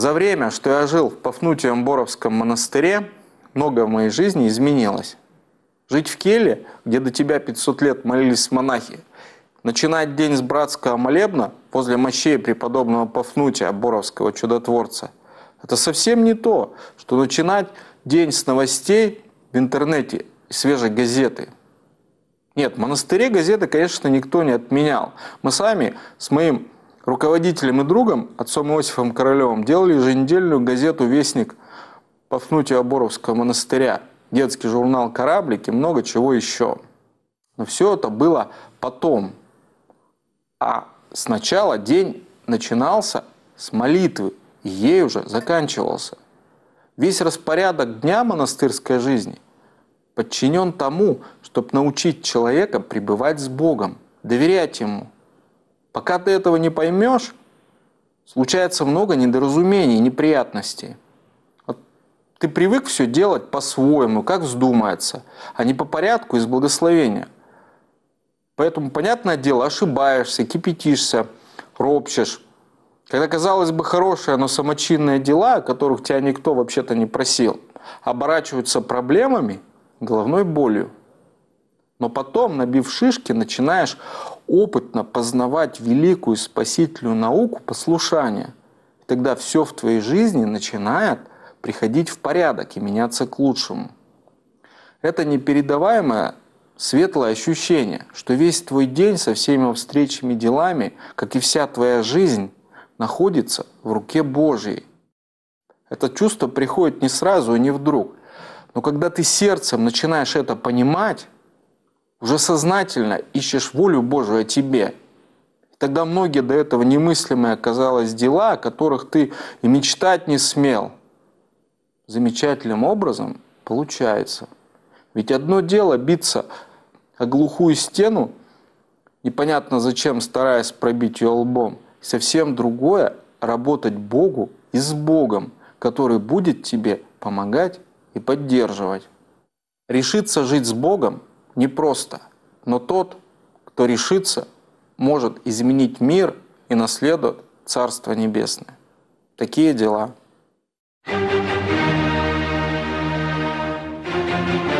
За время, что я жил в Пафнутием Боровском монастыре, многое в моей жизни изменилось. Жить в келе, где до тебя 500 лет молились монахи, начинать день с братского молебна возле мощей преподобного Пафнутия Боровского чудотворца, это совсем не то, что начинать день с новостей в интернете и свежей газеты. Нет, в монастыре газеты, конечно, никто не отменял. Мы сами с моим руководителем и другом, отцом Иосифом Королевым, делали еженедельную газету «Вестник» Пафнутия Оборовского монастыря, детский журнал «Кораблик» и много чего еще. Но все это было потом. А сначала день начинался с молитвы, и ей уже заканчивался. Весь распорядок дня монастырской жизни подчинен тому, чтобы научить человека пребывать с Богом, доверять Ему – Пока ты этого не поймешь, случается много недоразумений, неприятностей. Вот ты привык все делать по-своему, как вздумается, а не по порядку из благословения. Поэтому, понятное дело, ошибаешься, кипятишься, ропчешь. Когда, казалось бы, хорошие, но самочинные дела, о которых тебя никто вообще-то не просил, оборачиваются проблемами, головной болью – но потом, набив шишки, начинаешь опытно познавать великую спасительную науку послушания. И тогда все в твоей жизни начинает приходить в порядок и меняться к лучшему. Это непередаваемое светлое ощущение, что весь твой день со всеми встречами делами, как и вся твоя жизнь, находится в руке Божьей. Это чувство приходит не сразу и не вдруг. Но когда ты сердцем начинаешь это понимать, уже сознательно ищешь волю Божию о тебе. Тогда многие до этого немыслимые оказалось дела, о которых ты и мечтать не смел. Замечательным образом получается. Ведь одно дело биться о глухую стену, непонятно зачем, стараясь пробить ее лбом. Совсем другое – работать Богу и с Богом, который будет тебе помогать и поддерживать. Решиться жить с Богом – непросто, но тот, кто решится, может изменить мир и наследует Царство Небесное. Такие дела. thank you